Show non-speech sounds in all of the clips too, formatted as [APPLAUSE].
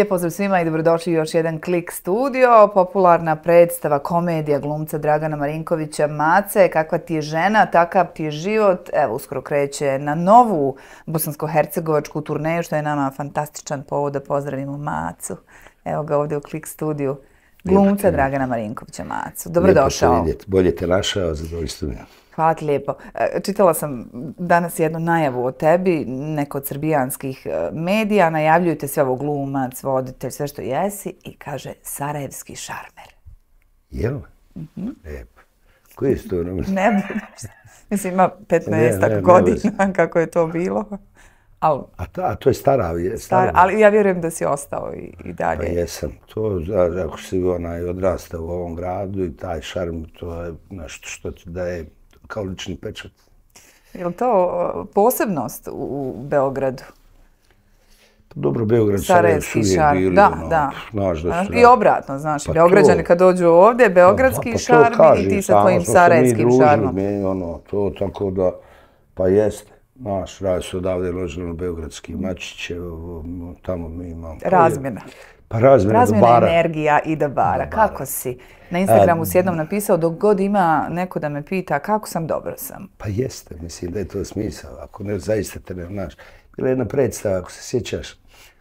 Lijep pozdrav svima i dobrodošli u još jedan klik studio. Popularna predstava, komedija glumca Dragana Marinkovića Mace. Kakva ti je žena, takav ti je život. Evo, uskoro kreće na novu bosansko-hercegovačku turneju, što je nama fantastičan povod da pozdravimo Macu. Evo ga ovdje u klik studiju. Glumca Dragana Marinkovića Macu. Dobrodošao. Lijepo se vidjeti. Bolje te našao, zadovoljstvo mi Hvala ti lijepo. E, čitala sam danas jednu najavu o tebi, neko od srbijanskih e, medija. Najavljuju te sve ovo glumac, voditelj, sve što jesi i kaže Sarajevski šarmer. Jel? Mm -hmm. Lijepo. Koji su to [LAUGHS] nama? Ne, mislim ima 15 ne, godina [LAUGHS] kako je to bilo. Al, a, to, to je stara, je stara. Ali ja vjerujem da si ostao i, i dalje. Pa jesam. To, ako si onaj odrastao u ovom gradu i taj šarm, to je nešto što ti daje kao lični pečat. Je li to uh, posebnost u Beogradu? Pa dobro, Beograd, Sarajevo su uvijek bili, da, ono, da. znaš da su... I obratno, znaš, pa Beograđani kad dođu ovdje, Beogradski pa šarm i ti sa tvojim Sarajevskim šarmom. Pa Mi, ono, to tako da, pa jeste, znaš, radi se odavde loženo Beogradski mačiće, tamo mi imamo... Razmjena. Pa razmjena, razmjena dobara. energija i dobara. dobara. Kako si? Na Instagramu si jednom napisao, dok god ima neko da me pita kako sam, dobro sam. Pa jeste, mislim da je to smisao. Ako ne, zaista te ne znaš. Bila jedna predstava, ako se sjećaš,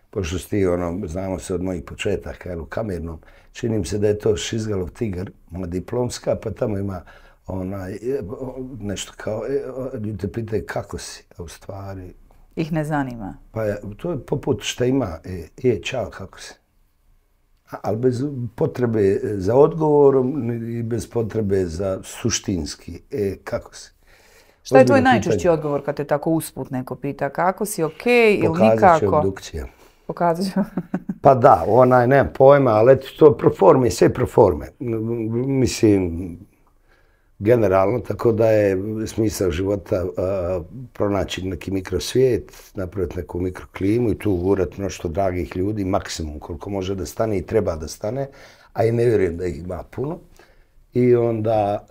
pošto ti, ono, znamo se od mojih početaka, jel, u kamernom, činim se da je to Šizgalov tigar, moja diplomska, pa tamo ima onaj, e, nešto kao, e, ljudi te pitaju kako si, a u stvari... Ih ne zanima. Pa to je poput šta ima, e, e čao, kako si ali bez potrebe za odgovorom i bez potrebe za suštinski. E, kako si? Šta je tvoj najčešći odgovor kad te tako usput neko pita? Kako si, okej ili nikako? Pokazat ću obdukcija. Pokazat ću. [LAUGHS] pa da, onaj, nemam pojma, ali eto, to je proforme, sve proforme. Mislim, generalno, tako da je smisao života pronaći neki mikrosvijet, napraviti neku mikroklimu i tu gurati mnošto dragih ljudi, maksimum koliko može da stane i treba da stane, a i ne vjerujem da ih ima puno. I onda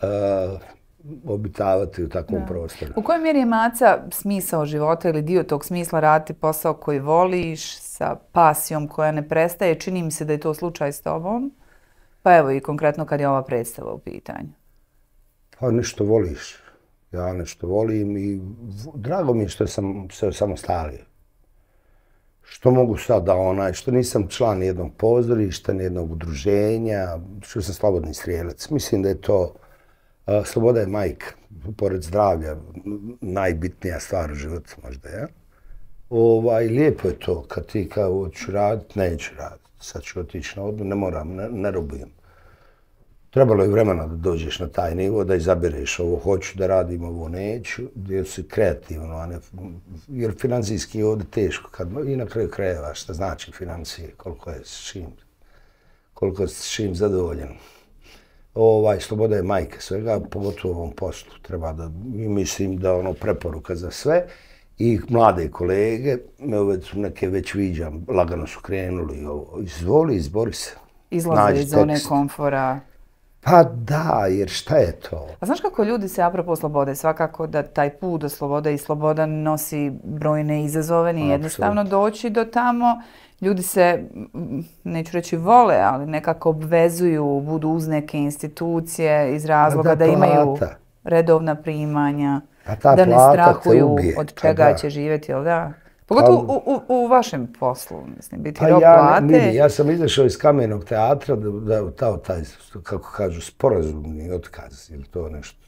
obitavati u takvom prostoru. U kojoj mjeri je maca smisao života ili dio tog smisla raditi posao koji voliš sa pasijom koja ne prestaje? Čini mi se da je to slučaj s tobom. Pa evo i konkretno kad je ova predstava u pitanju. Pa nešto voliš. Ja nešto volim i drago mi je što sam se samo samostalio. Što mogu sad da onaj, što nisam član jednog pozorišta, jednog udruženja, što sam slobodni strijelec. Mislim da je to, sloboda je majka, pored zdravlja, najbitnija stvar u životu možda, ja? Ovaj, lijepo je to kad ti kao, hoću raditi, neću raditi, sad ću otići na odmah, ne moram, ne, ne robujem trebalo je vremena da dođeš na taj nivo, da izabereš ovo hoću da radim, ovo neću, jer si kreativno, a ne, jer financijski je ovdje teško, kad, i na kraju krajeva šta znači financije, koliko je s čim, koliko je s čim zadovoljen. Ovaj, sloboda je majka svega, pogotovo u ovom poslu, treba da, i mislim da ono preporuka za sve, i mlade kolege, me ove su neke već viđam, lagano su krenuli, ovo, izvoli, izbori se. Izlazi iz zone komfora. Pa da, jer šta je to? A znaš kako ljudi se apropo slobode? Svakako da taj put do slobode i sloboda nosi brojne izazove. Nije jednostavno doći do tamo. Ljudi se, mm, neću reći vole, ali nekako obvezuju, budu uz neke institucije iz razloga pa da, da imaju redovna primanja, pa da ne strahuju od pa čega će živjeti, jel da? Pogotovo u, u, u vašem poslu, mislim, biti rok ja, plate. Ne, ja sam izašao iz kamenog teatra da, da ta, taj, kako kažu, sporazumni otkaz ili to nešto.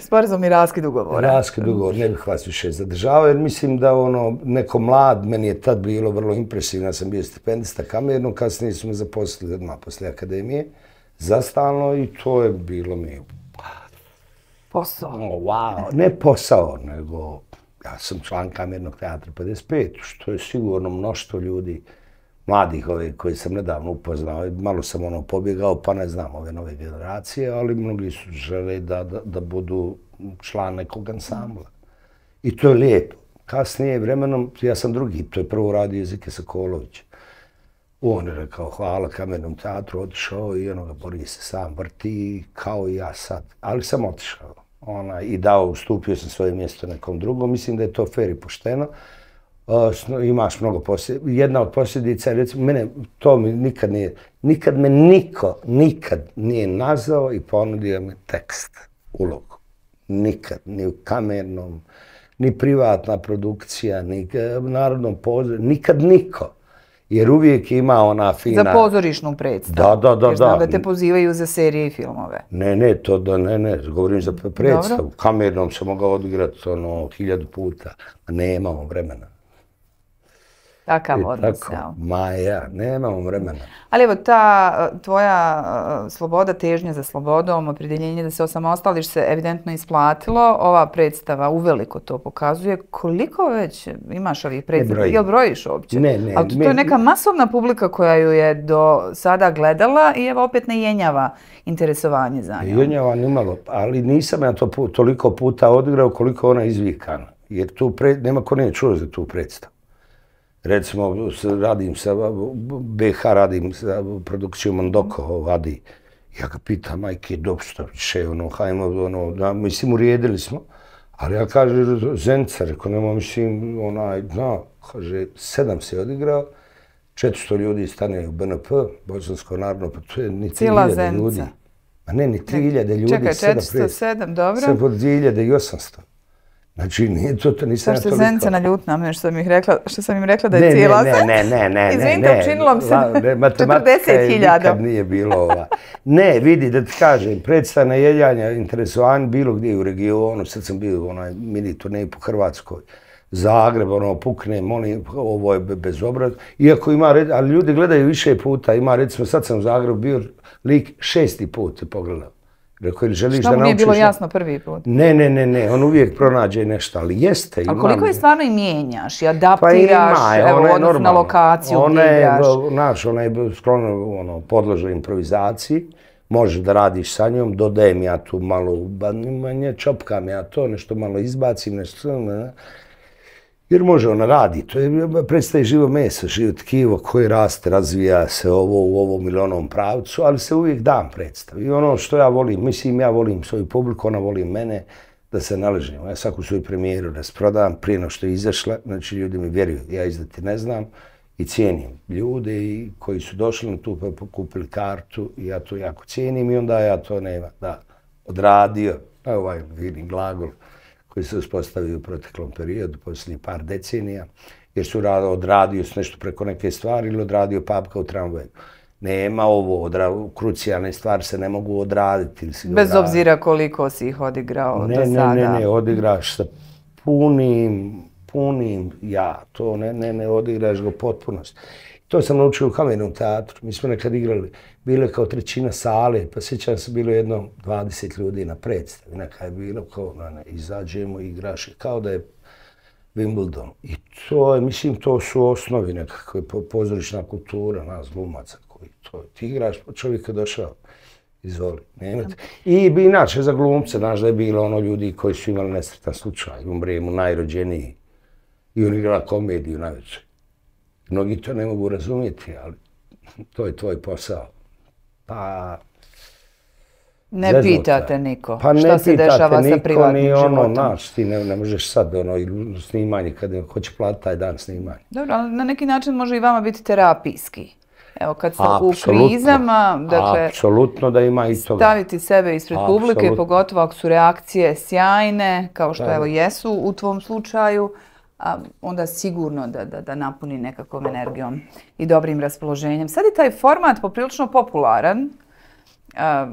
Sporazum i raskid ugovora. Raskid ugovor, ne bih vas više zadržavao, jer mislim da ono, neko mlad, meni je tad bilo vrlo impresivno, ja sam bio stipendista kamerno, kasnije su me zaposlili odmah posle akademije, zastalno i to je bilo mi... Posao. Oh, wow. Ne posao, nego ja sam član kamernog teatra 55, što je sigurno mnoštvo ljudi, mladih ove koji sam nedavno upoznao, malo sam ono pobjegao, pa ne znam ove nove generacije, ali mnogi su žele da, da, da budu član nekog ansambla. I to je lijepo. Kasnije vremenom, ja sam drugi, to je prvo radio jezike Sakolovića. On je rekao hvala kamernom teatru, otišao i ono ga bori se sam vrti, kao i ja sad, ali sam otišao ona, i dao, ustupio sam svoje mjesto nekom drugom. Mislim da je to fair i pošteno. Uh, imaš mnogo posljedica. Jedna od posljedica recimo, mene, to mi nikad nije, nikad me niko, nikad nije nazvao i ponudio mi tekst, ulogu. Nikad, ni u kamernom, ni privatna produkcija, ni uh, narodnom pozdravu, nikad niko jer uvijek ima ona fina... Za pozorišnu predstavu. Da, da, da. Jer znam da te pozivaju za serije i filmove. Ne, ne, to da, ne, ne, govorim za predstavu. Kamernom sam mogao odigrati ono hiljadu puta, a ne vremena. Takav e, odnos, tako, Ma ja, nemamo vremena. Ali evo, ta e, tvoja e, sloboda, težnja za slobodom, opredeljenje da se osamostališ se evidentno isplatilo. Ova predstava uveliko to pokazuje. Koliko već imaš ovih predstava? Ne brojim. Jel brojiš uopće? Ne, ne. Ali to, je neka masovna publika koja ju je do sada gledala i evo opet ne jenjava interesovanje za njom. Jenjava malo, ali nisam ja to toliko puta odigrao koliko ona izvikana. Jer tu nema ko nije čuo za tu predstavu recimo, radim sa, BH radim sa produkcijom Mandoko, Vadi. Ja ga pitam, majke, dopšta, še, ono, hajmo, ono, da, mislim, urijedili smo. Ali ja kažem, Zenica, reko, nema, mislim, onaj, da, kaže, sedam se odigrao, 400 ljudi stane u BNP, Bosansko narodno, pa to je ni 3000 Cila ljudi. A ne, ni 3000 ne, ljudi. Čekaj, 407, dobro. Sve pod 2800. Znači, nije to, to nisam ja to mislila. Zenca na ljutna me, što sam, rekla, što sam im rekla da je cijela. Ne, ne, ne, ne, ne, Izvinite, ne, ne, učinilo mi se 40.000. [LAUGHS] Matematika nikad nije bilo ova. Ne, vidi, da ti kažem, predstavna jeljanja, interesovan bilo gdje u regionu, sad sam bio u onaj mini turnej po Hrvatskoj, Zagreb, ono, pukne, molim, ovo je bezobraz. Iako ima, ali ljudi gledaju više puta, ima, recimo, sad sam u Zagrebu bio lik šesti put, pogledam. Rekao, je, želiš Šta da naučiš? Šta mu bilo jasno prvi put? Ne, ne, ne, ne, on uvijek pronađe nešto, ali jeste. A koliko je stvarno i mijenjaš i pa adaptiraš pa evo, ona na lokaciju? mijenjaš? Ona je, naš, ona je sklono ono, podložila improvizaciji, možeš da radiš sa njom, dodajem ja tu malo, ba, manje, čopkam ja to, nešto malo izbacim, nešto, ne, ne, ne, Jer može ona radi, to je predstavi živo meso, živo tkivo koji raste, razvija se ovo u ovom ili onom pravcu, ali se uvijek dam predstavi. I ono što ja volim, mislim ja volim svoju publiku, ona voli mene, da se naležim. Ja svaku svoju premijeru rasprodam prije no što je izašla, znači ljudi mi vjeruju, ja izdati ne znam i cijenim ljude i koji su došli na tu pa kupili kartu i ja to jako cijenim i onda ja to ne da odradio, evo ovaj vidim glagol koji se uspostavio u proteklom periodu, posljednjih par decenija, jer su odradio su nešto preko neke stvari ili odradio papka u tramvaju. Nema ovo, odra, krucijalne stvari se ne mogu odraditi. Ili si Bez obzira koliko si ih odigrao ne, do ne, sada. Ne, ne, ne, odigraš sa punim, punim ja. To ne, ne, ne, odigraš ga potpunost. To sam naučio u kamenom teatru. Mi smo nekad igrali bilo je kao trećina sale, pa sjećam se, bilo jedno 20 ljudi na predstavi, neka je bilo kao, ono, na, izađemo i igraš, kao da je Wimbledon. I to je, mislim, to su osnovi nekakve, pozorišna kultura, nas glumaca koji to, ti igraš, pa čovjek je došao, izvoli, nemate. I bi inače za glumce, znaš da je bilo ono ljudi koji su imali nesretan slučaj, umrijemu najrođeniji, i on igra komediju najveće. Mnogi to ne mogu razumjeti, ali to je tvoj posao. Pa... Ne pitate niko. Pa ne Šta se dešava sa privatnim životom? Pa ne pitate niko, ni ono, naš, ti ne, ne možeš sad, ono, snimanje, kad hoće platiti taj dan snimanje. Dobro, ali na neki način može i vama biti terapijski. Evo, kad ste u krizama, dakle... Apsolutno da ima i to. Staviti sebe ispred publike, pogotovo ako su reakcije sjajne, kao što, da, evo, jesu u tvom slučaju onda sigurno da, da, da napuni nekakvom energijom i dobrim raspoloženjem. Sad je taj format poprilično popularan a,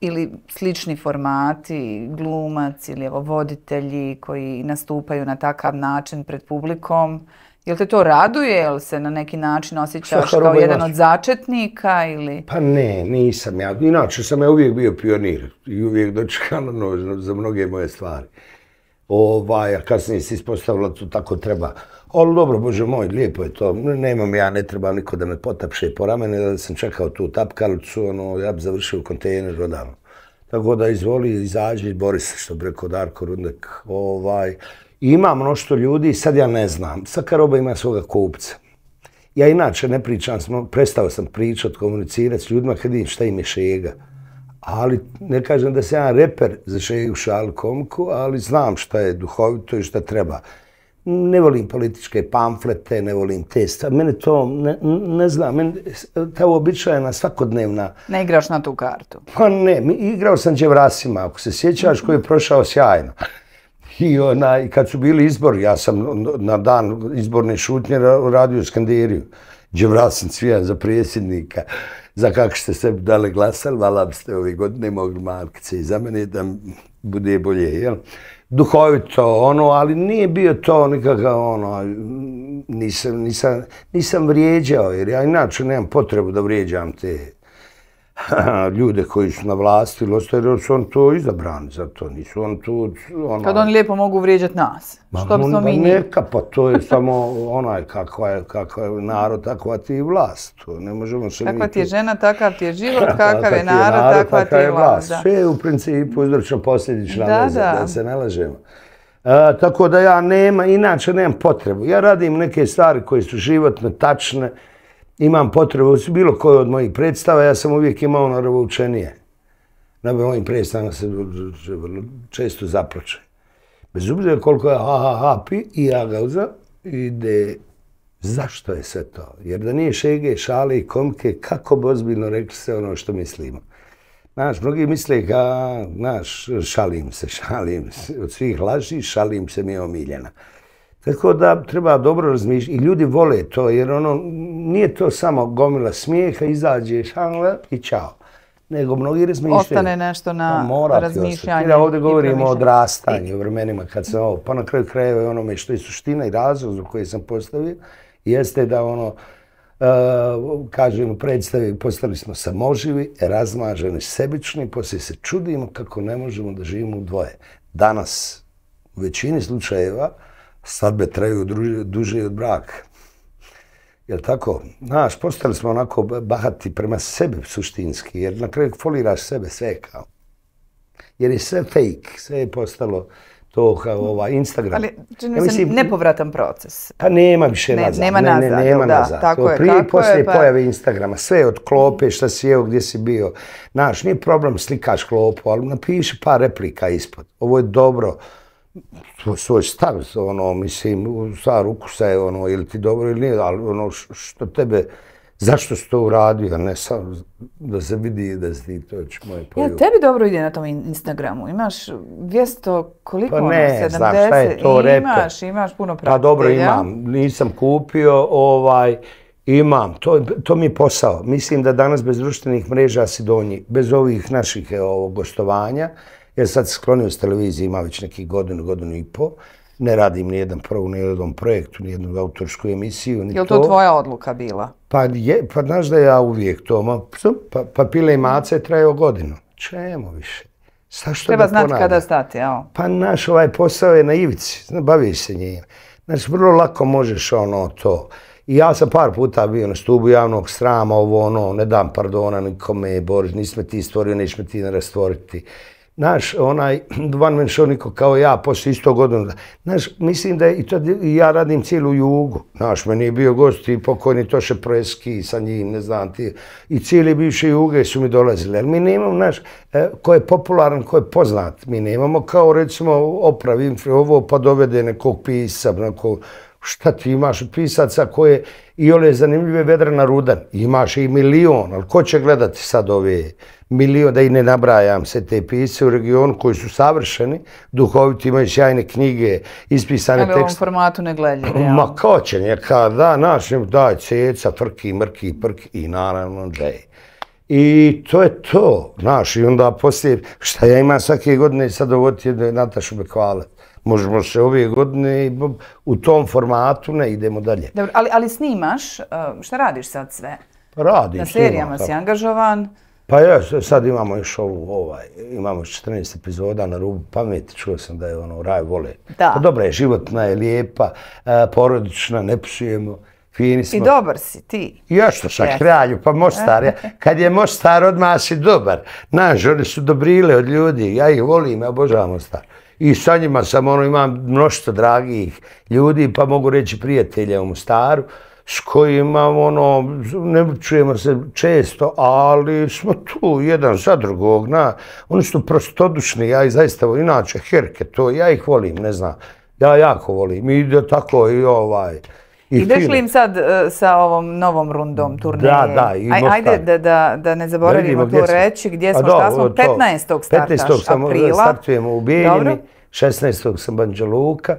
ili slični formati, glumac ili evo, voditelji koji nastupaju na takav način pred publikom. Jel te to raduje? Jel se na neki način osjećaš kao imaš. jedan od začetnika? Ili? Pa ne, nisam ja. Inače sam ja uvijek bio pionir i uvijek dočekano [LAUGHS] za mnoge moje stvari ovaj, a kasnije se ispostavila, to tako treba. Ali dobro, Bože moj, lijepo je to, nemam ja, ne treba niko da me potapše po ramene, da sam čekao tu tapkalicu, ono, ja bi završio kontejner odavno. Tako da izvoli, izađi, bori se, što bi rekao Darko Rundek. ovaj, ima mnošto ljudi, sad ja ne znam, svaka roba ima svoga kupca. Ja inače ne pričam, prestao sam pričati, komunicirati s ljudima kad im šta im je šega ali ne kažem da sam jedan reper za u šal komku, ali znam šta je duhovito i šta treba. Ne volim političke pamflete, ne volim testa. Mene to, ne, ne znam, meni, ta običajna svakodnevna... Ne igraš na tu kartu? Pa ne, igrao sam Dževrasima, ako se sjećaš, koji je prošao sjajno. I onaj, kad su bili izbor, ja sam na dan izborne šutnje radio skanderiju. Dževrasim cvijan za predsjednika za kako ste se dali glasali, vala bi ste ove godine mogli markice i za mene da bude bolje, jel? Duhovito ono, ali nije bio to nikakav ono, nisam, nisam, nisam vrijeđao, jer ja inače nemam potrebu da vrijeđam te [LAUGHS] ljude koji su na vlasti, jer su oni to izabrani za to, nisu on tu... Ona... Kad oni lijepo mogu vrijeđati nas, ba, što smo mi njih? Neka, pa to je samo onaj kakva je, kakva je narod, takva ti je vlast. To ne možemo se Takva ti je žena, takav ti je život, [LAUGHS] kakav je narod, takva, ti je vlast. Da. Sve je u principu izdrčno posljedična da, veza, da. da se ne lažemo. E, tako da ja nema, inače nemam potrebu. Ja radim neke stvari koje su životno tačne, imam potrebu, bilo koje od mojih predstava, ja sam uvijek imao naravoučenije. Na mojim predstavama se vrlo često zaproče. Bez obzira koliko je ha, ha, ha, pi, i ja ga uzam, ide, zašto je sve to? Jer da nije šege, šale i komke, kako bi ozbiljno rekli se ono što mislimo? Znaš, mnogi misle ga, znaš, šalim se, [LAUGHS] šalim se, od svih laži, šalim se mi je omiljena. Tako da treba dobro razmišljati. I ljudi vole to, jer ono, nije to samo gomila smijeha, izađeš, hangla i čao. Nego mnogi razmišljaju. Ostane nešto na pa mora razmišljanje. Ja ovdje govorimo o odrastanju u vremenima kad sam ovo. Pa na kraju krajeva je onome što je suština i razlog za koje sam postavio, jeste da ono, Uh, e, kažemo predstavi, postali smo samoživi, razmaženi, sebični, poslije se čudimo kako ne možemo da živimo u dvoje. Danas, u većini slučajeva, uh, svadbe traju duže od braka. Jel tako? Znaš, postali smo onako bahati prema sebi suštinski, jer na kraju foliraš sebe, sve kao. Jer je sve fake, sve je postalo to kao ova Instagram. Ali čini ja, se nepovratan proces. Pa nema više nazad. Nema ne, nazad. nema nazad. Tako to, je, prije i poslije je, pa- pojave Instagrama. Sve od klope, šta si jeo, gdje si bio. Znaš, nije problem slikaš klopu, ali napiši par replika ispod. Ovo je dobro. Ovo je dobro svoj, svoj stav, ono, mislim, stvar ukusa je, ono, ili ti dobro ili nije, ali ono, što tebe, zašto si to uradio, ne samo da se vidi da si ti to već moje pojel. Ja, tebi dobro ide na tom Instagramu, imaš 200, koliko pa ono, 70, je to, imaš, repa. imaš, imaš puno pratitelja. Pa dobro, imam, nisam kupio, ovaj, imam, to, to mi je posao. Mislim da danas bez društvenih mreža si donji, bez ovih naših evo, gostovanja, Ja sam sad sklonio s televizije, ima već nekih godinu, godinu i po, ne radim ni jedan prvo, ni jedan projektu, ni jednu autorsku emisiju, ni to. Je li to, tvoja odluka bila? Pa, je, pa znaš da ja uvijek to, ma, pa, pa pile i mace trajao godinu. Čemu više? Sa što Treba znati kada stati, jel? Pa naš ovaj posao je na ivici, zna, baviš se njim. Znači, vrlo lako možeš ono to. I ja sam par puta bio na stubu javnog strama, ovo ono, ne dam pardona nikome, Boris, nisi me ti stvorio, nisi ti ne rastvoriti. Naš, onaj, van men šoniko kao ja, posle isto godinu. Znaš, mislim da je, i to, ja radim cijelu jugu. Znaš, meni je bio gost i pokojni Toše Preski sa njim, ne znam ti. I cijeli bivše juge su mi dolazili. Ali mi ne imamo, znaš, e, ko je popularan, ko je poznat. Mi ne imamo kao, recimo, opravim ovo pa dovede nekog pisa, nekog, šta ti imaš od pisaca koje i ole zanimljive Vedrana Rudan, imaš i milion, ali ko će gledati sad ove milion, da i ne nabrajam se te pise u regionu koji su savršeni, duhoviti, imaju sjajne knjige, ispisane tekste. Ali u ovom formatu ne gledaju. Ma ko će neka, da, našim, da, ceca, frki, mrki, prk i naravno, da I to je to, naš, i onda poslije, šta ja imam svake godine sad dovoditi Natašu Bekvalet možemo se ove godine u tom formatu ne idemo dalje. Dobro, ali, ali snimaš, uh, šta radiš sad sve? Pa Radi, Na serijama snima, si angažovan. Pa ja, sad imamo još ovu, ovaj, imamo 14 epizoda na rubu pameti, čuo sam da je ono, raj vole. Da. Pa dobra je, životna je, lijepa, uh, porodična, ne psujemo. Fini smo. I dobar si ti. Još to sa kralju, pa Mostar. Ja, [LAUGHS] kad je Mostar, odmah si dobar. Naš, oni su dobrile od ljudi. Ja ih volim, ja obožavam Mostar i sa njima sam, ono, imam mnošta dragih ljudi, pa mogu reći prijatelja u Mostaru, s kojima, ono, ne čujemo se često, ali smo tu, jedan za drugog, na, oni su prostodušni, ja i zaista, inače, herke, to, ja ih volim, ne znam, ja jako volim, i da tako, i ovaj, I Ideš li im sad e, sa ovom novom rundom turnije? Da, da. ajde da, da, da ne zaboravimo tu reći. Gdje pa smo? Do, šta smo? 15. startaš 15. Sam, aprila. 15. startujemo u Bijeljini. 16. sam Banja Luka.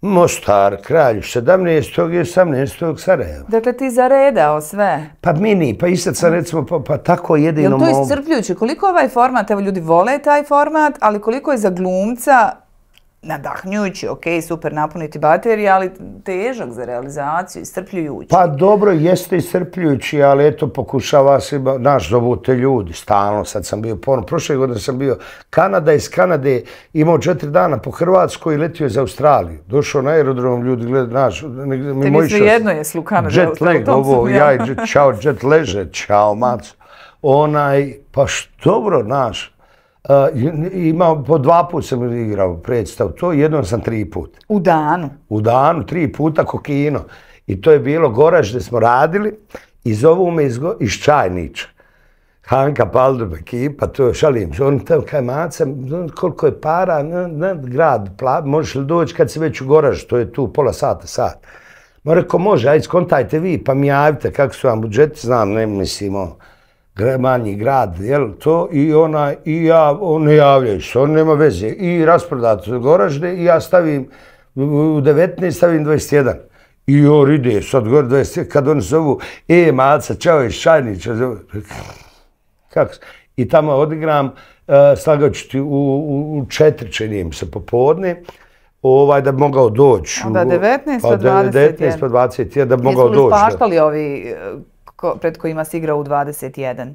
Mostar, Kralj, 17. i 18. Sarajevo. Dakle, ti zaredao sve. Pa mini, pa i sad sam recimo, pa, pa tako jedino mogu. Je to je iscrpljuće? Koliko ovaj format, evo ljudi vole taj format, ali koliko je za glumca nadahnjujući, ok, super napuniti baterije, ali težak za realizaciju, istrpljujući. Pa dobro, jeste istrpljujući, ali eto, pokušava se, naš, zovu te ljudi, stalno, sad sam bio ponov, prošle godine sam bio Kanada, iz Kanade imao četiri dana po Hrvatskoj i letio je za Australiju. Došao na aerodrom, ljudi gledaju, naš, mi moj moji Te mi jedno je u Kanada, jet lag, ovo, ja, čao, jet leže, čao, mac, onaj, pa što, dobro, naš, imao, po dva put sam igrao predstav, to jednom sam tri puta. U danu? U danu, tri puta ko kino. I to je bilo goraž gde smo radili, i zovu me iz, iz Čajnića. Hanka Paldrub ekipa, to je šalim, on je tamo kaj maca, koliko je para, grad, pla, možeš li doći kad si već u goraž, to je tu pola sata, sat. Ma rekao, može, ajde, skontajte vi, pa mi javite kako su vam budžeti, znam, ne mislimo. Ono. ovo manji grad, jel, to, i ona, i ja, on ne javljaju se, on nema veze, i rasprodat od Goražde, i ja stavim, u 19 stavim 21. I on ide, sad gore 21, kad oni zovu, e, maca, čao, je šajnić, kako se, i tamo odigram, e, slagat ću ti u, u, u četiri, činim se, popodne, ovaj da bi mogao doći. Onda 19 pa 20 je. Pa 19 pa 20 je da bi mogao doći. Jesu li spaštali ovi e, ko, pred kojima si igrao u 21?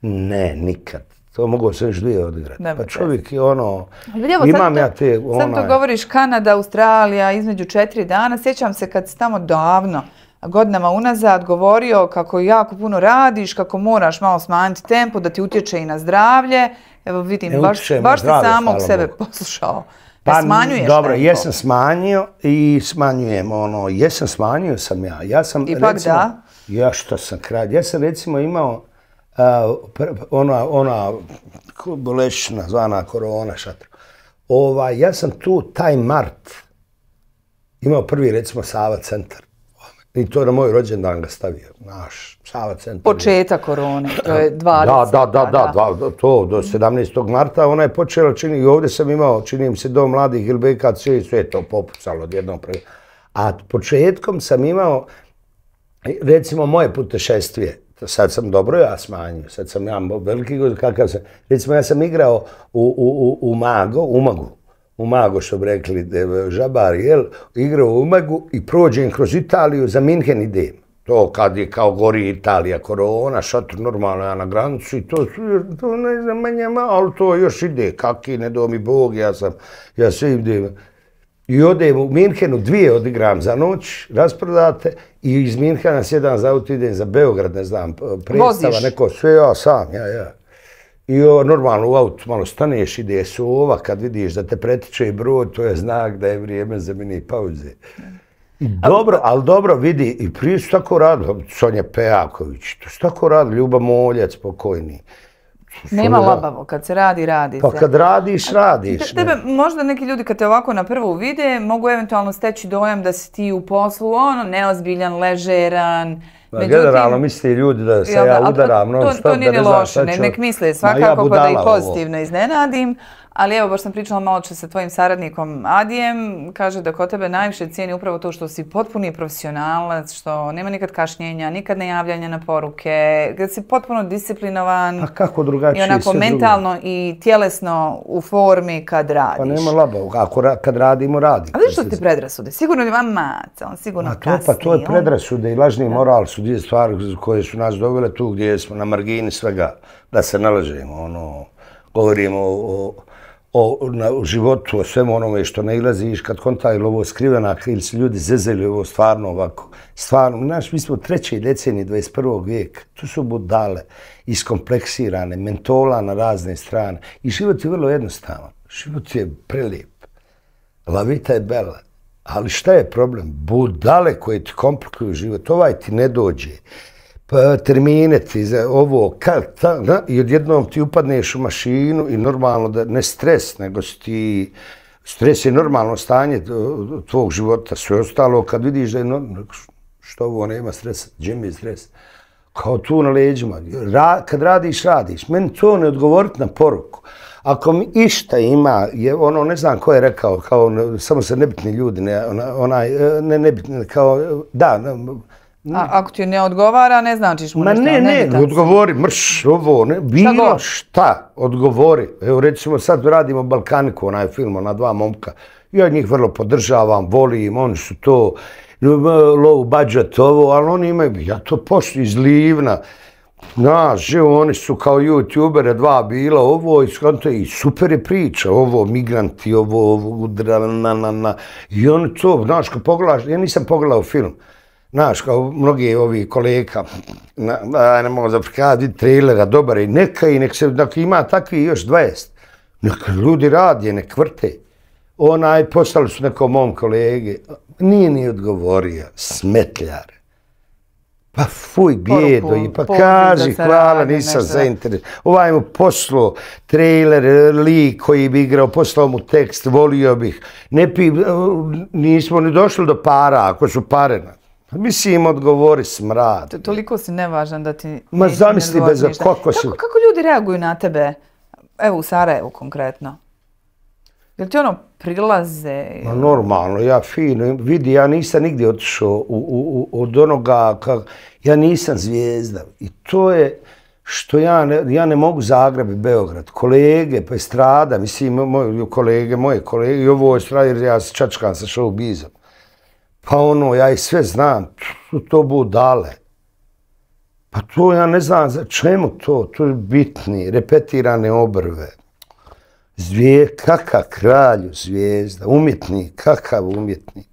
Ne, nikad. To mogu se još dvije odigrati. pa čovjek je ono... Ljubo, imam ja te... Sad ona... to govoriš Kanada, Australija, između četiri dana. Sjećam se kad si tamo davno, godinama unazad, govorio kako jako puno radiš, kako moraš malo smanjiti tempo, da ti utječe i na zdravlje. Evo vidim, baš, baš si samog sebe poslušao. Pa, smanjuješ smanjuješ dobro, tempo. jesam smanjio i smanjujem. Ono, jesam smanjio sam ja. ja sam, Ipak da. Ja što sam kralj? Ja sam recimo imao a, ona, ona bolešna zvana korona šatra. Ova, ja sam tu taj mart imao prvi recimo Sava centar. I to na moj rođendan ga stavio, naš Sava centar. Početak korone, to je 20. Da, da, da, da, da, da to do 17. marta ona je počela čini i ovdje sam imao, činim se, do mladih ili i sve je to popucalo odjednom prvi. A početkom sam imao, recimo moje putešestvije, sad sam dobro ja smanjio, sad sam ja veliki god, kakav sam, recimo ja sam igrao u, u, u, u Mago, u Magu, u Mago što bi rekli Žabar, žabari, jel, igrao u Magu i prođem kroz Italiju za Minhen idem. To kad je kao gori Italija, korona, šatr normalno ja na granicu i to, to ne znam, manje malo, to još ide, kaki, ne mi Bog, ja sam, ja sve idem. I ode u Minhenu, dvije odigram za noć, rasprodate, i iz Minhena sjedam za auto, idem za Beograd, ne znam, predstava, neko, sve ja sam, ja, ja. I normalno u auto malo staneš, ide su ova, kad vidiš da te pretiče i brod, to je znak da je vrijeme za mini pauze. I dobro, ali, dobro, vidi, i prije su tako radili, Sonja Pejaković, to su tako radili, Ljuba Moljac, pokojni. Nema labavo, kad se radi, radi pa se. Pa kad radiš, radiš. Tebe, možda neki ljudi kad te ovako na prvu vide, mogu eventualno steći dojam da si ti u poslu, ono, neozbiljan, ležeran. Pa, Međutim, generalno misli ljudi da se ja udaram non stop. To nije loše, nek misle svakako pa da i pozitivno iznenadim. Ali evo, baš sam pričala malo če sa tvojim saradnikom Adijem, kaže da kod tebe najviše cijeni upravo to što si potpuni profesionalac, što nema nikad kašnjenja, nikad najavljanja na poruke, da si potpuno disciplinovan A pa kako drugačije, i onako mentalno drugo. i tjelesno u formi kad radiš. Pa nema laba, ako ra kad radimo, radi. A vidiš što ti predrasude? Sigurno je vam maca, on sigurno A to, pa kasni, Pa to je predrasude i lažni moral su dvije stvari koje su nas dovele tu gdje smo na margini svega, da se nalažemo, ono, govorimo o, o o na, životu, o svemu onome što ne ilazi, iš kad kontajlo ovo skrivena, ili se ljudi zezeli ovo stvarno ovako, stvarno, znaš, mi smo treće decenije 21. vijeka, tu su budale, iskompleksirane, mentola na razne strane, i život je vrlo jednostavan, život je prelijep, lavita je bela, ali šta je problem? Budale koje ti komplikuju život, ovaj ti ne dođe, Pa, termine ti za ovo, kad, ta, na, i odjednom ti upadneš u mašinu i normalno da ne stres, nego si ti, stres je normalno stanje tvog života, sve ostalo, kad vidiš da je no, što ovo nema stresa, gdje mi je stres, kao tu na leđima, ra, kad radiš, radiš, meni to ne odgovoriti na poruku. Ako mi išta ima, je ono, ne znam ko je rekao, kao, samo se nebitni ljudi, ne, onaj, ne, nebitni, kao, da, ne, A ako ti ne odgovara, ne značiš mu Ma ništa. Ma ne, ne, ne odgovori, mrš, ovo, ne, bilo šta, odgovori. Evo, recimo, sad radimo Balkaniku, onaj film, ona dva momka. Ja njih vrlo podržavam, volim, oni su to, low budget, ovo, ali oni imaju, ja to pošli iz Livna. Znaš, oni su kao youtubere, dva bila, ovo, i, i super je priča, ovo, migranti, ovo, ovo, udra, na, na, na. I oni to, znaš, ko pogledaš, ja nisam pogledao film. Znaš, kao mnogi ovi kolega, na, ne mogu zapravo trejlera, dobar i neka i nek se, dakle, ima takvi još 20. Nek ljudi radi, nek vrte. Onaj, postali su neko mom kolege, nije ni odgovorio, smetljar. Pa fuj, bjedo, i pa kaži, hvala, nisam zainteresan. Ovaj mu poslao trailer, lik koji bi igrao, poslao mu tekst, volio bih. Ne pi, nismo ni došli do para, ako su pare Pa mislim, odgovori smrad. To, toliko si nevažan da ti... Ma zamisli bez za kako si... Kako, ljudi reaguju na tebe? Evo, u Sarajevu konkretno. Jel ti ono prilaze? Ma normalno, ja fino. Vidi, ja nisam nigdje otišao u, u, od onoga kak... Ja nisam zvijezda. I to je što ja ne, ja ne mogu Zagreb i Beograd. Kolege, pa je strada, mislim, moj, kolege, moje kolege, i ovo je strada, jer ja se čačkam sa showbizom. Pa ono, ja i sve znam, to, to budale. Pa to ja ne znam za čemu to, to je bitni, repetirane obrve. Zvije, kakav kralju zvijezda, umjetnik, kakav umjetnik.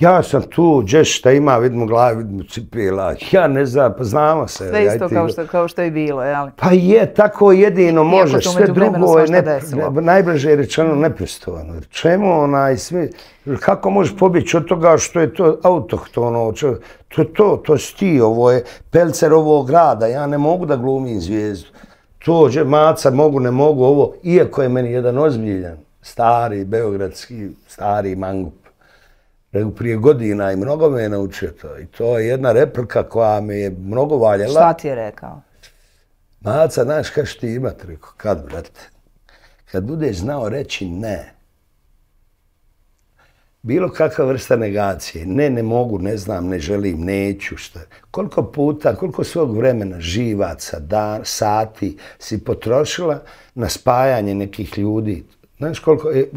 Ja sam tu, gdje šta ima, vidimo glavi, vidimo cipila, ja ne znam, pa znamo se. Sve isto kao, što, kao što je bilo, jel? Pa je, tako jedino možeš, sve drugo je ne, najbliže rečeno nepristovano. Čemu onaj svi, kako možeš pobjeći od toga što je to autohtono, čo, to to, to si ti, ovo je pelcer ovog grada, ja ne mogu da glumi zvijezdu. To, gdje maca, mogu, ne mogu, ovo, iako je meni jedan ozbiljan, stari, beogradski, stari mangup nego prije godina i mnogo me je naučio to. I to je jedna replika koja mi je mnogo valjela. Šta ti je rekao? Maca, znaš kaš ti imat, rekao, kad, brate? Kad budeš znao reći ne, bilo kakva vrsta negacije, ne, ne mogu, ne znam, ne želim, neću, šta. Koliko puta, koliko svog vremena, živaca, sati si potrošila na spajanje nekih ljudi, Znaš koliko je,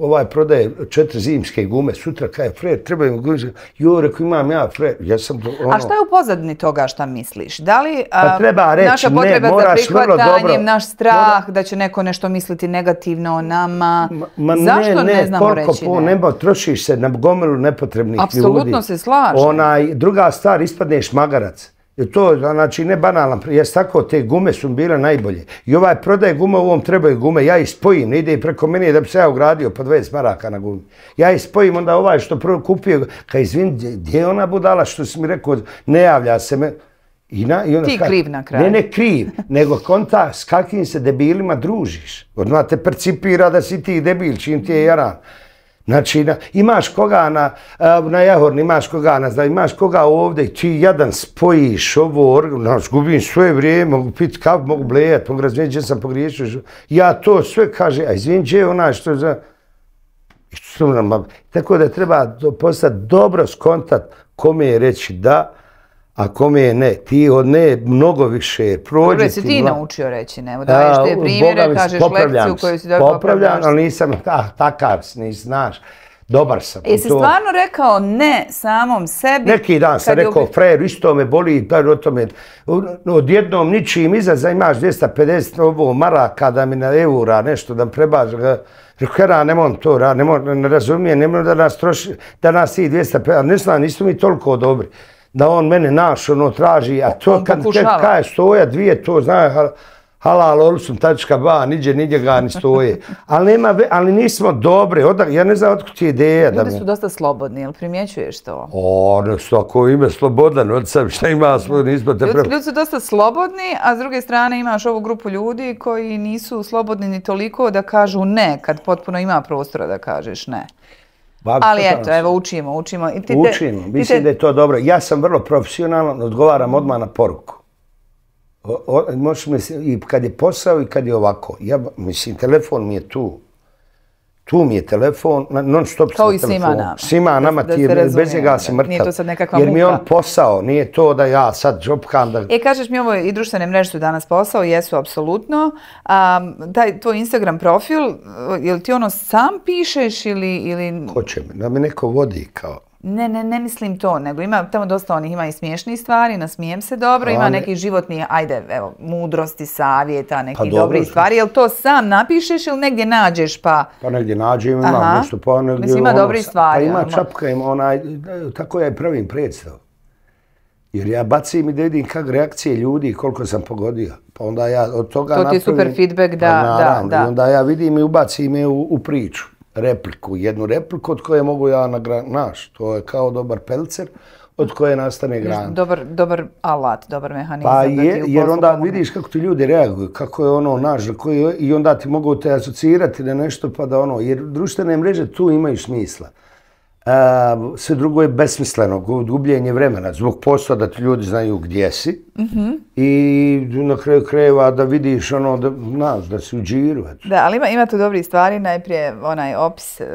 ovaj prodaje četiri zimske gume, sutra kaj je Fred, treba im gume, jo, reko imam ja Fred, ja sam ono... A šta je u pozadni toga šta misliš? Da li pa naša potreba ne, moraš za prihvatanjem, naš strah da će neko nešto misliti negativno o nama? ne ma Zašto ne, ne, ne znamo koliko, po, Nema, trošiš se na gomeru nepotrebnih Absolutno ljudi. Apsolutno se slažem. Onaj, druga stvar, ispadneš magarac. To znači ne banalan, jes tako, te gume su bile najbolje. I ovaj prodaj gume, u ovom trebaju gume, ja ih spojim, ne ide i preko mene da bi se ja ugradio po 20 maraka na gumi. Ja ih spojim, onda ovaj što prvo kupio, kaj izvim, gdje je ona budala što si mi rekao, ne javlja se me. I na, i Ti kaj, kriv na kraju. Ne, ne kriv, nego konta s kakvim se debilima družiš. Odmah te percipira da si ti debil, čim ti je jaran. Znači, imaš koga na, na Jahorni, imaš koga na, znači, imaš koga ovdje, ti jedan spojiš ovo, znači, gubim svoje vrijeme, mogu piti kap, mogu blejati, mogu razvijeti, gdje sam pogriješio, ja to sve kaže, a izvijem, gdje je onaj što za... Tako da treba postati dobro skontat kome je reći da, A kome je ne, ti od ne mnogo više prođi. Dobre, se ti naučio reći ne, daješ te primjere, Boga mi, kažeš popravljam lekciju koju si dobro popravljam, popravljam, ali nisam ta, takav, ni znaš, dobar sam. E, si stvarno rekao ne samom sebi? Neki dan sam rekao, je... frajer, isto me boli, da o tome, odjednom ničim izaza imaš 250 ovo maraka da mi na eura nešto da prebaži. Rekao, ja ne mogu to, ne, mogu, ne razumijem, ne mogu da nas troši, da nas i 250, ne znam, nisu mi toliko dobri da on mene naš, ono, traži, a to kad kaje stoja dvije, to znaju, halal, olusom, tačka, ba, niđe, niđe ga, ni stoje. [LAUGHS] Ali, nema, ali nismo dobre, ja ne znam otko ti je ideja. Ljudi da mi... su dosta slobodni, ali primjećuješ to? O, ne, ono, su, tako ime slobodan, od sam šta ima slobodni, nismo te prvo. Ljudi su dosta slobodni, a s druge strane imaš ovu grupu ljudi koji nisu slobodni ni toliko da kažu ne, kad potpuno ima prostora da kažeš Ne. Babička Ali eto, evo, učimo, učimo. I ti učimo, mislim te... da je to dobro. Ja sam vrlo profesionalan, odgovaram mhm. odmah na poruku. O, o, možeš misli, i kad je posao i kad je ovako. Ja, mislim, telefon mi je tu, tu mi je telefon, non stop Kao sam na Kao i svima nama. Svima nama, ti je, bez njega si mrtav. Nije to sad nekakva Jer mi je on posao, nije to da ja sad žopkam da... E, kažeš mi ovo i društvene mreže su danas posao, jesu apsolutno. Um, taj tvoj Instagram profil, je li ti ono sam pišeš ili... ili... Ko će me, da me neko vodi kao... Ne, ne, ne mislim to, nego ima tamo dosta onih, ima i smiješnih stvari, nasmijem se dobro, ima neki životni, ajde, evo, mudrosti, savjeta, neki pa dobri stvari, jel to sam napišeš ili negdje nađeš pa... Pa negdje nađem, ima Aha. nešto, pa negdje... Mislim, ima ono, dobri stvari. Pa ima ono. čapka, ima onaj, tako ja je pravim predstav. Jer ja bacim i da vidim kak reakcije ljudi koliko sam pogodio. Pa onda ja od toga napravim... To ti je super feedback, da, pa naravno, da, da. I onda ja vidim i ubacim je u, u priču repliku, jednu repliku od koje mogu ja na gran... Naš, to je kao dobar pelcer od koje nastane gran. Dobar, dobar alat, dobar mehanizam. Pa je, jer onda pomogu. vidiš kako ti ljudi reaguju, kako je ono naš, koji, i onda ti mogu te asocirati na nešto pa da ono, jer društvene mreže tu imaju smisla sve drugo je besmisleno, gubljenje vremena, zbog posla da ti ljudi znaju gdje si uh i na kraju krajeva da vidiš ono, da, znaš, da si u džiru. Da, ali ima, ima tu dobri stvari, najprije onaj opis e,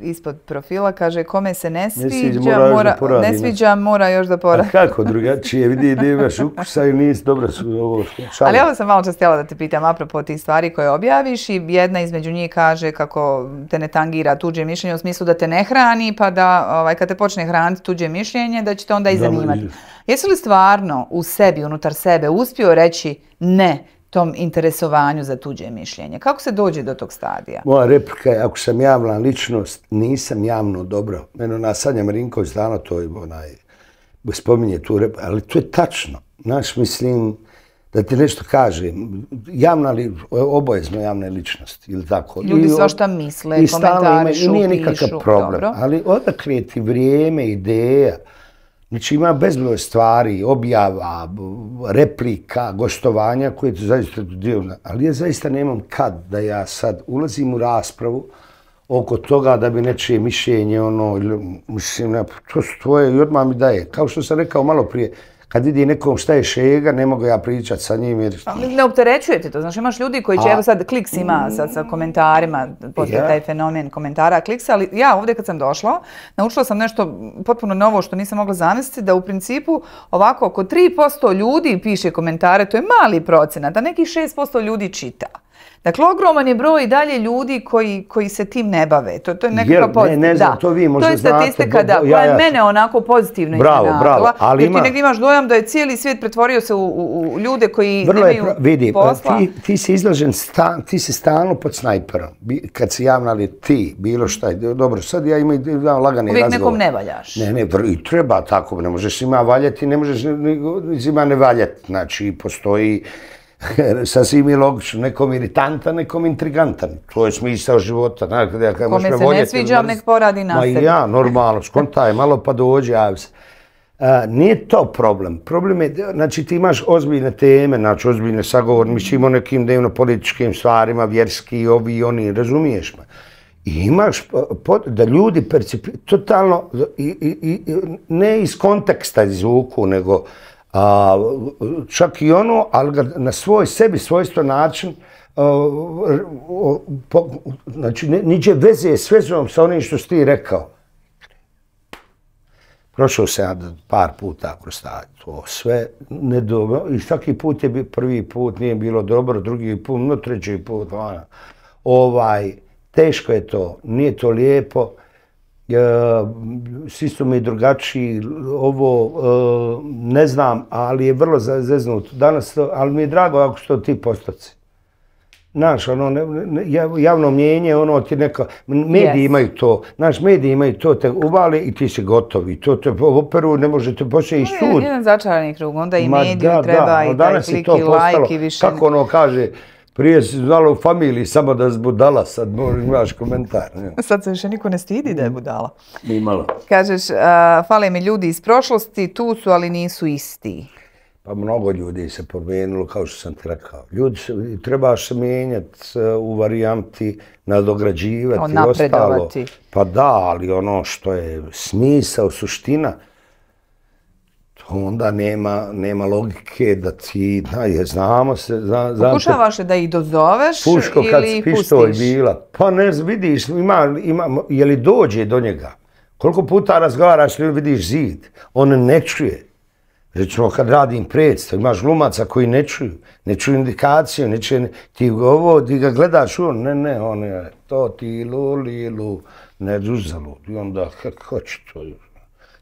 ispod profila kaže kome se ne sviđa, ne sviđa, mora, ne sviđa mora još da poradi. A kako drugačije, vidi da imaš ukusa i nis, dobro su ovo šalje. Ali ja sam malo čas htjela da te pitam apropo ti stvari koje objaviš i jedna između njih kaže kako te ne tangira tuđe mišljenje u smislu da te ne hrani pa kada, ovaj, kada te počne hraniti tuđe mišljenje, da će te onda i zanimati. Jesi li stvarno u sebi, unutar sebe, uspio reći ne tom interesovanju za tuđe mišljenje? Kako se dođe do tog stadija? Moja replika je, ako sam javna ličnost, nisam javno dobro. Meno na Sanja Marinković dano to je onaj, spominje tu repliku, ali to je tačno. Znaš, mislim, da ti nešto kažem, javna li, obojezno javne ličnosti, ili tako. Ljudi sva šta misle, i komentarišu, ima, i nije nikakav pišu, problem, dobro. ali odakle ti vrijeme, ideja, znači ima bezbroj stvari, objava, replika, gostovanja, koje je zaista divna, ali ja zaista nemam kad da ja sad ulazim u raspravu oko toga da bi nečije mišljenje, ono, mislim, to su tvoje i odmah mi daje. Kao što sam rekao malo prije, kad vidi nekom šta je šega, ne mogu ja pričat sa njim. Jer... Pa, ne opterećujete to, znaš, imaš ljudi koji će, A... evo sad, kliks ima mm. sad sa komentarima, potrebno ja. taj fenomen komentara, kliksa, ali ja ovdje kad sam došla, naučila sam nešto potpuno novo što nisam mogla zamisliti, da u principu ovako oko 3% ljudi piše komentare, to je mali procenat, da neki 6% ljudi čita. Dakle, ogroman je broj i dalje ljudi koji, koji se tim ne bave. To, to je nekako pozitivno. Ne, ne znam, to vi možda znate. To je statistika, da, koja je mene onako pozitivno bravo, iznenadila. Ti negdje imaš dojam da je cijeli svijet pretvorio se u, ljude koji Vrlo nemaju pro... vidi, e, Ti, si izlažen, ti si stalno pod snajperom. Kad si javnali ti, bilo šta. E, dobro, sad ja imam lagani lagani Uvijek razgovor. nekom ne valjaš. Ne, ne, vr... i treba tako. Ne možeš ima valjati, ne možeš ima ne valjati. Znači, postoji... [LAUGHS] sasvim je logično, nekom irritantan, nekom intrigantan. To je smisao života. Na, kada, kada Kome se voljeti, ne sviđa, nek poradi na sebi. Ja, normalno, skontaj, malo pa dođe, A, nije to problem. Problem je, znači ti imaš ozbiljne teme, znači ozbiljne sagovor, mislim o nekim dnevno političkim stvarima, vjerski, ovi i oni, razumiješ me. I imaš da ljudi percipiraju, totalno, i, i, i, ne iz konteksta izvuku, nego čak i ono, ali ga na svoj sebi, svojstvo način, e, znači, niđe veze je s vezom sa onim što si ti rekao. Prošao se par puta kroz to sve, nedobro, i svaki put je bio prvi put, nije bilo dobro, drugi put, no treći put, ono, ovaj, teško je to, nije to lijepo, svi su mi drugačiji, ovo e, ne znam, ali je vrlo zeznuto danas, ali mi je drago ako što ti postoci. Znaš, ono, ne, ne, javno mnjenje, ono, ti neka, mediji imaju to, znaš, mediji imaju to, te uvali i ti si gotovi, to te operu, ne možete početi i sud. To je jedan začarani krug, onda i Ma, mediju treba i taj klik i like i više. Kako ono kaže, Prije si znala u familiji samo da je budala, sad moraš komentar. [LAUGHS] sad se više niko ne stidi da je mm. budala. Ni malo. Kažeš, fale mi ljudi iz prošlosti, tu su, ali nisu isti. Pa mnogo ljudi se promijenilo, kao što sam ti rekao. Ljudi su, treba se mijenjati e, u varijanti, nadograđivati i ostalo. Pa da, ali ono što je smisao, suština, onda nema, nema logike da ti, da je, znamo se, zna, znam Pokušavaš da ih dozoveš puško, ili kad pustiš? bila, pa ne vidiš, ima, ima, je li dođe do njega? Koliko puta razgovaraš ili vidiš zid, on ne čuje. Rečemo, kad radim predstav, imaš glumaca koji ne čuju, ne čuju indikaciju, ne čuje, ti ovo, ti ga gledaš, on, ne, ne, on je, to ti lulilu, ne duzalu. I onda, kako će to,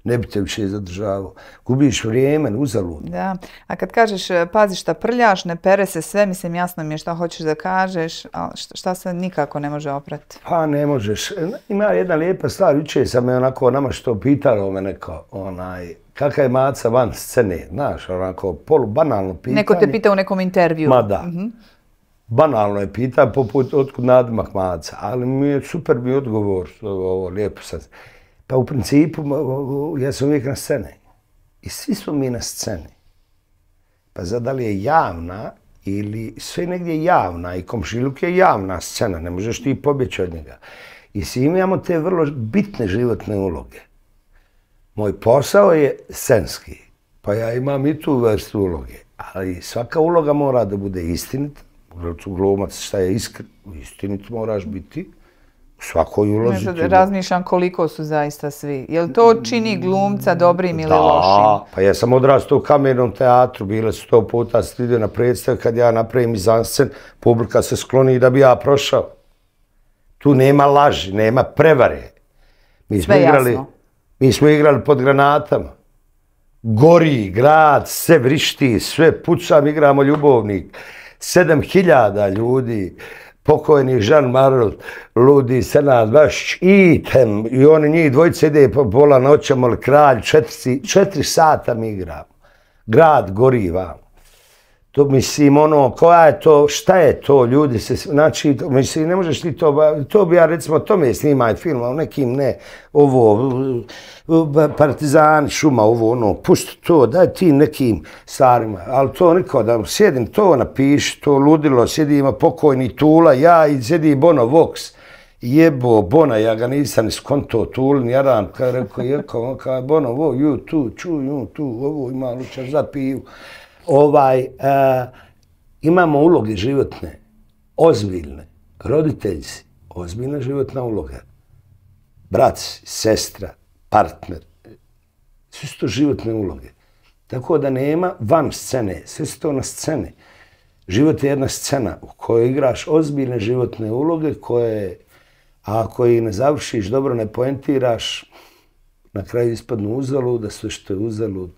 ne bi te više zadržavao. Gubiš vrijeme, uzalu. Da, a kad kažeš e, pazi šta prljaš, ne pere se sve, mislim jasno mi je šta hoćeš da kažeš, a šta se nikako ne može oprati? Pa ne možeš. E, ima jedna lijepa stvar, juče sam me onako nama što pitalo me neko, onaj, kakav je maca van scene, znaš, onako polu banalno pitanje. Neko te pita u nekom intervju. Ma da. Mhm. Banalno je pita, poput otkud nadmah maca, ali mi je super mi odgovor, ovo, lijepo sad. Pa u principu, ja sam uvijek na sceni. I svi smo mi na sceni. Pa za da li je javna ili sve negdje javna i komšiluk je javna scena, ne možeš ti pobjeći od njega. I svi imamo te vrlo bitne životne uloge. Moj posao je scenski, pa ja imam i tu vrstu uloge. Ali svaka uloga mora da bude istinita, glumac šta je iskren, istinit moraš biti svakoj ulozi. Ne, razmišljam koliko su zaista svi. Je li to čini glumca dobrim ili lošim? Da, pa ja sam odrastao u kamernom teatru, bile su to puta stide na predstav, kad ja napravim izansen, publika se skloni da bi ja prošao. Tu nema laži, nema prevare. Mi smo Sve igrali, jasno. Mi smo igrali pod granatama. Gori, grad, sve vrišti, sve pucam, igramo ljubovnik. Sedam hiljada ljudi, pokojni Žan Marot, Ludi Senad, baš i tem, i oni njih dvojice ide po pola noća, mol kralj, četiri, četiri sata mi igramo. Grad gori vamo. To mislim, ono, koja je to, šta je to, ljudi se, znači, mislim, ne možeš ti to, to bi ja recimo, to mi je snimaj film, ali nekim ne, ovo, partizani, šuma, ovo, ono, pusti to, daj ti nekim starima, ali to niko, da sjedim, to napiši, to ludilo, sjedim, pokojni Tula, ja i sjedi Bono Vox, jebo Bona, ja ga nisam skonto tul, njaran, kada rekao, jeko, kada Bono, ovo, you too, ču, you too, ovo, ima lučar za pivu ovaj, e, imamo uloge životne, ozbiljne, roditeljci, ozbiljna životna uloga, brat, sestra, partner, sve su to životne uloge. Tako da nema van scene, sve su to na scene. Život je jedna scena u kojoj igraš ozbiljne životne uloge koje, a ako ih ne završiš, dobro ne poentiraš, na kraju ispadnu uzalud, da sve što je uzalud,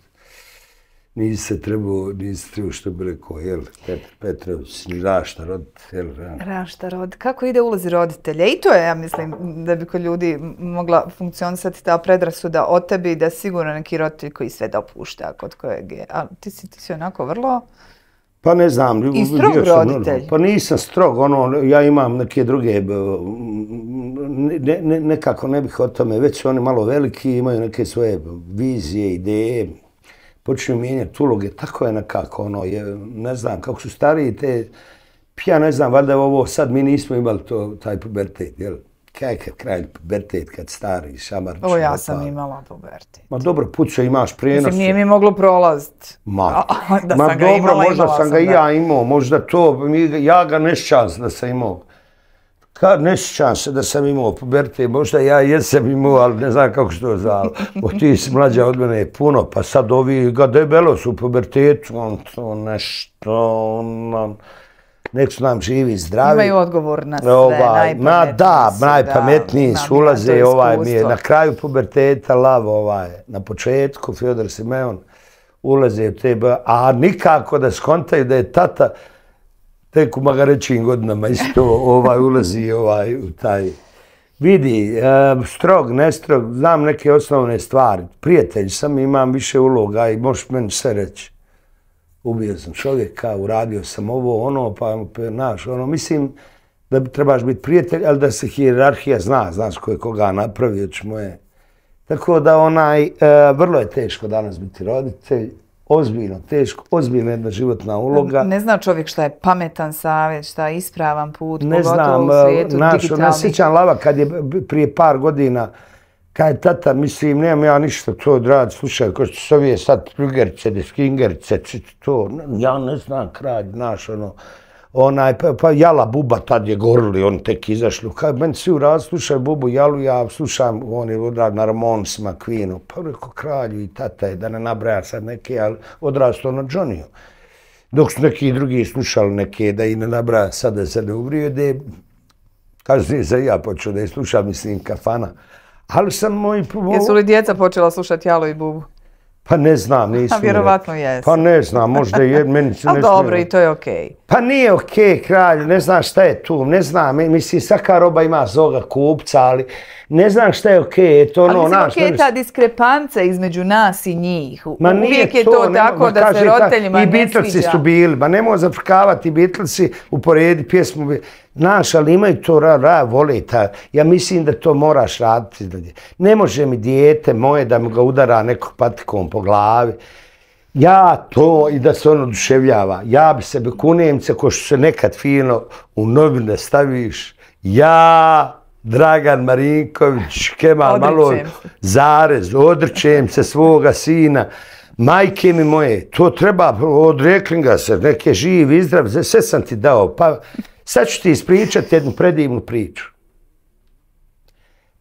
nisi se trebao, nisi trebao što bi rekao, jel, Petar Petrović, rašta rod, jel, rašta rod. Kako ide ulazi roditelja? I to je, ja mislim, da bi kod ljudi mogla funkcionisati ta predrasuda o tebi, da sigurno neki roditelj koji sve dopušta kod kojeg je. A ti si, ti si onako vrlo... Pa ne znam. I strog ono, roditelj. Pa nisam strog, ono, ja imam neke druge, ne, ne, nekako ne bih o tome, već su oni malo veliki, imaju neke svoje vizije, ideje, počinju mijenjati uloge, tako je nekako, ono, je, ne znam, kako su stariji te, ja ne znam, valjda ovo sad mi nismo imali to, taj pubertet, jel? Kaj je kralj pubertet kad stari šamar? Ovo ja sam pa... imala pubertet. Ma dobro, puco imaš prijenos. Mislim, nije mi moglo prolazit. Ma, [LAUGHS] da ma sam dobro, imala, možda imala sam ga i ja imao, možda to, mi, ja ga nešćam da sam imao. Kao, ne sjećam se da sam imao puberte, možda ja jesam imao, ali ne znam kako se to zvalo. O ti si mlađa od mene puno, pa sad ovi ga debelo su u pubertetu, on to nešto, on, on, nek su nam živi zdravi. Imaju odgovor na sve, ovaj, najpametniji su. Da, najpametniji su, ulaze, ovaj mi je na kraju puberteta, lav ovaj, na početku, Fjodor Simeon, ulaze u tebe, a nikako da skontaju da je tata, tek u magarećim godinama isto ovaj, ulazi ovaj, u taj... Vidi, e, strog, nestrog, znam neke osnovne stvari. Prijatelj sam, imam više uloga i možeš meni sve reći. Ubio sam čovjeka, uradio sam ovo, ono, pa, naš, ono, mislim da trebaš biti prijatelj, ali da se hijerarhija zna, znaš ko je koga napravio, ćemo je. Tako da onaj, e, vrlo je teško danas biti roditelj, ozbiljno teško, ozbiljna jedna životna uloga. Ne zna čovjek šta je pametan savjet, šta je ispravan put, ne pogotovo znam, u e, svijetu Ne znam, sjećam Lava kad je prije par godina, kad je tata, mislim, nemam ja ništa to odrad, slušaj, ko što sovije sad, Trugerce, Deskingerce, to, ja ne znam, kraj, naš, ono, onaj, pa, pa jala buba, tad je gorli, on tek izašli. Kad meni svi uraz slušaju bubu jalu, ja slušam, oni je odrad na Ramonsima, Queenu, pa rekao kralju i tata je, da ne nabraja sad neke, ali odrasto na Johnnyu. Dok su neki drugi slušali neke, da i ne nabraja sad da se ne uvrijede, kaže za ja počeo da je slušao, mislim, kafana. Ali sam moj... Jesu li djeca počela slušati jalu i bubu? Pa ne znam, nisam. Pa vjerovatno jesi. Pa ne znam, možda je, meni se [LAUGHS] ne dobro, i to je okej. Pa nije okej, okay, kralj, ne znam šta je tu, ne znam, e, mislim, svaka roba ima zoga kupca, ali ne znam šta je okej, okay, to ono, ali naš... Ali okej ta diskrepanca između nas i njih, ma uvijek je to, tako da se roditeljima ne sviđa. I Beatlesi su bili, ma nemoj zafrkavati Beatlesi, uporedi pjesmu, Znaš, ali imaju to ra, ra, vole ta, ja mislim da to moraš raditi. Ne može mi dijete moje da mi ga udara nekog patikom po glavi. Ja to i da se ono duševljava. Ja bi sebe kunemce, ko što se nekad fino u novine staviš, ja, Dragan Marinković, Kemal Malo, Zarez, odrčem se svoga sina, majke mi moje, to treba, odrekli ga se, neke živi, izdrav, sve sam ti dao, pa... Sad ću ti ispričati jednu predivnu priču.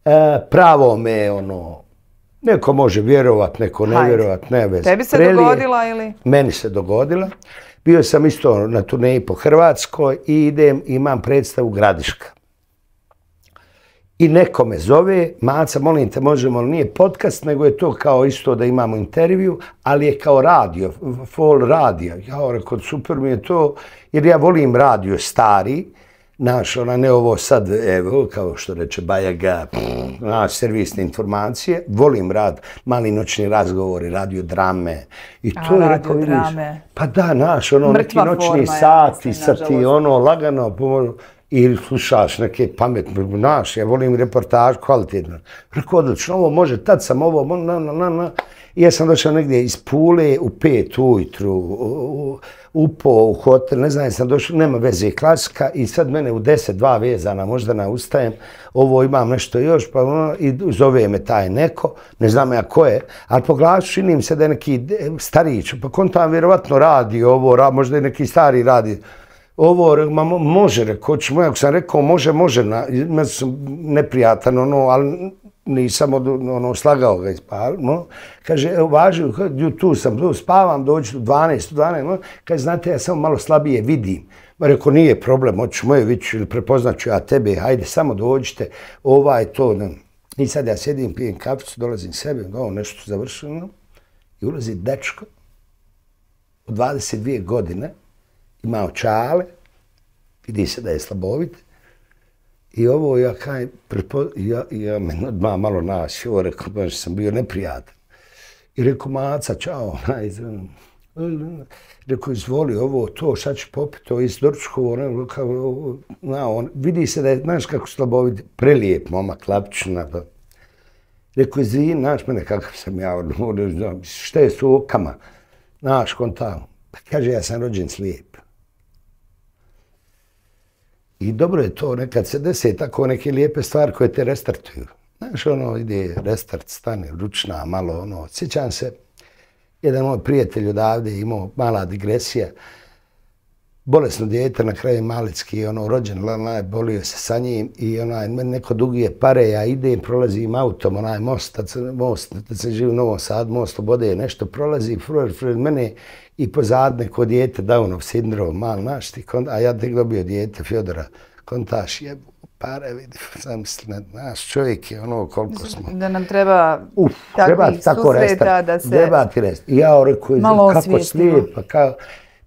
E, pravo me ono, neko može vjerovat, neko ne vjerovat, ne vezi. Tebi se dogodila ili? Meni se dogodila. Bio sam isto na turneji po Hrvatskoj i idem, imam predstavu Gradiška i neko me zove, maca, molim te, možemo, ali nije podcast, nego je to kao isto da imamo intervju, ali je kao radio, full radio. Ja kod super mi je to, jer ja volim radio stari, naš, ona ne ovo sad, evo, kao što reče Bajaga, na servisne informacije, volim rad, mali noćni razgovori, radio drame, i to je rekao, drame. pa da, naš, ono, Mrtva neki noćni sati, sati, ono, lagano, pomožu, ili slušaš neke pametne, naš, ja volim reportaž, kvalitetno. Rekao, odlično, ovo može, tad sam ovo, na, na, na, na. I ja sam došao negdje iz Pule u pet ujutru, upo u hotel, ne znam, sam došao, nema veze klasika i sad mene u deset, dva vezana, možda na ustajem, ovo imam nešto još, pa ono, i zove me taj neko, ne znam ja ko je, ali poglašu, činim se da je neki starić, pa kontam vjerovatno radi ovo, možda je neki stari radi, ovo, ma, može, reko, ćemo, ako sam rekao, može, može, na, ne, neprijatan, ono, ali nisam od, ono, slagao ga ispali, no. Kaže, evo, važi, tu sam, tu spavam, dođu 12, 12, no. Kaže, znate, ja samo malo slabije vidim. Ma rekao, nije problem, hoću moje vići ili prepoznaću ja tebe, hajde, samo dođite, ovaj, to, ne. I sad ja sedim, pijem kaficu, dolazim sebi, no, nešto završeno, i ulazi dečko od 22 godine, imao čale, vidi se da je slabovit. I ovo, ja kaj, prepo, ja, ja me dva malo nasio, rekao, baš sam bio neprijatan. I rekao, maca, čao, najzvan. Rekao, izvoli ovo, to, šta će popiti, to iz Dorčko, ono, kao, na, on, vidi se da je, znaš kako slabovit, prelijep momak, klapčuna, pa. Rekao, izvini, znaš mene, kakav sam ja, ono, ono šta je s okama, znaš, kontakt. Pa kaže, ja sam rođen slijep. I dobro je to, nekad se desi tako neke lijepe stvari koje te restartuju. Znaš, ono, ide restart, stane, ručna, malo, ono, sjećam se, jedan moj prijatelj odavde imao mala digresija, bolesno djete na kraju malecki, ono, rođen, onaj, bolio se sa njim i onaj, neko dugije pare, ja idem, prolazim autom, onaj, most, tad most, da se živi u Novom Sad, most obode, nešto prolazi, frujer, frujer, mene i pozad neko djete, Downov sindrom, mal, znaš ti, kont, a ja tek dobio djete, Fjodora, kontaš, je pare, vidi, sam misli, naš čovjek je ono koliko smo. Da nam treba Uf, takvih susreta da se... Treba ti rest. I ja rekao, kako slijepa, kao...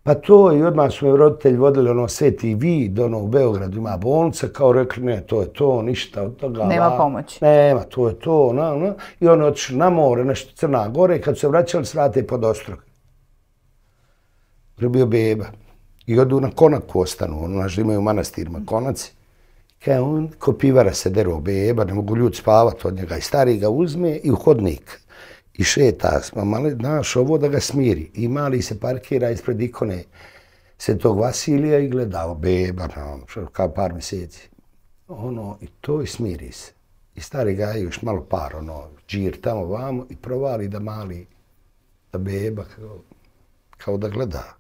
Pa to i odmah su me roditelji vodili ono sveti vid, ono u Beogradu ima bolnice, kao rekli ne, to je to, ništa od toga. Nema pomoći. Nema, to je to, na, na. I oni otišli na more, nešto crna gore i kad su se vraćali, srate pod ostrog. Rubio beba. I odu na konaku ostanu, ono, znaš, imaju manastirima konaci. Kao on, ko pivara se dero beba, ne mogu ljudi spavati od njega. I stari ga uzme i u hodnik, i šeta, smo mali, znaš, ovo da ga smiri. I mali se parkira ispred ikone Svetog Vasilija i gleda, o beba, na ono, kao par mjeseci. Ono, i to i smiri se. I stari ga je još malo par, ono, džir tamo vamo i provali da mali, da beba, kao, kao da gleda.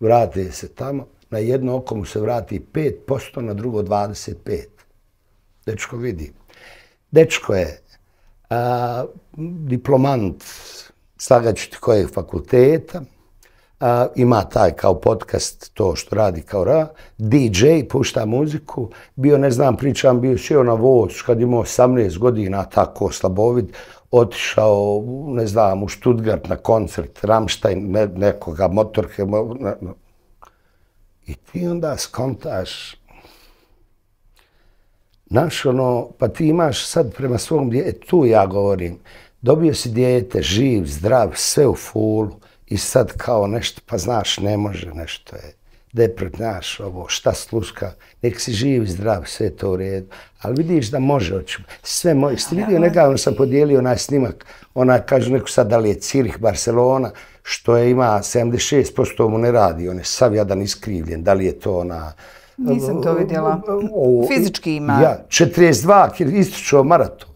Vrate se tamo, na jedno oko mu se vrati 5%, na drugo 25%. Dečko vidi. Dečko je a, diplomant slagačiti kojeg fakulteta, a, ima taj kao podcast to što radi kao ra, DJ, pušta muziku, bio ne znam pričam, bio će na voć kad imao 18 godina, tako slabovid, otišao, ne znam, u Stuttgart na koncert, Rammstein, nekoga, motorke, i ti onda skontaš, Znaš, ono, pa ti imaš sad prema svom djetu, e, tu ja govorim, dobio si djete, živ, zdrav, sve u fulu i sad kao nešto, pa znaš, ne može, nešto je Da je pred znaš, ovo, šta sluška, nek si živ, zdrav, sve to u redu. Ali vidiš da može, oču, sve moje. Ste vidio, negavno sam podijelio onaj snimak, ona kaže neku sad da li je Cirih, Barcelona, što je ima 76%, mu ne radi, on je sav jadan iskrivljen, da li je to ona... Nisam to vidjela. Fizički ima. Ja, 42 km istučio maraton.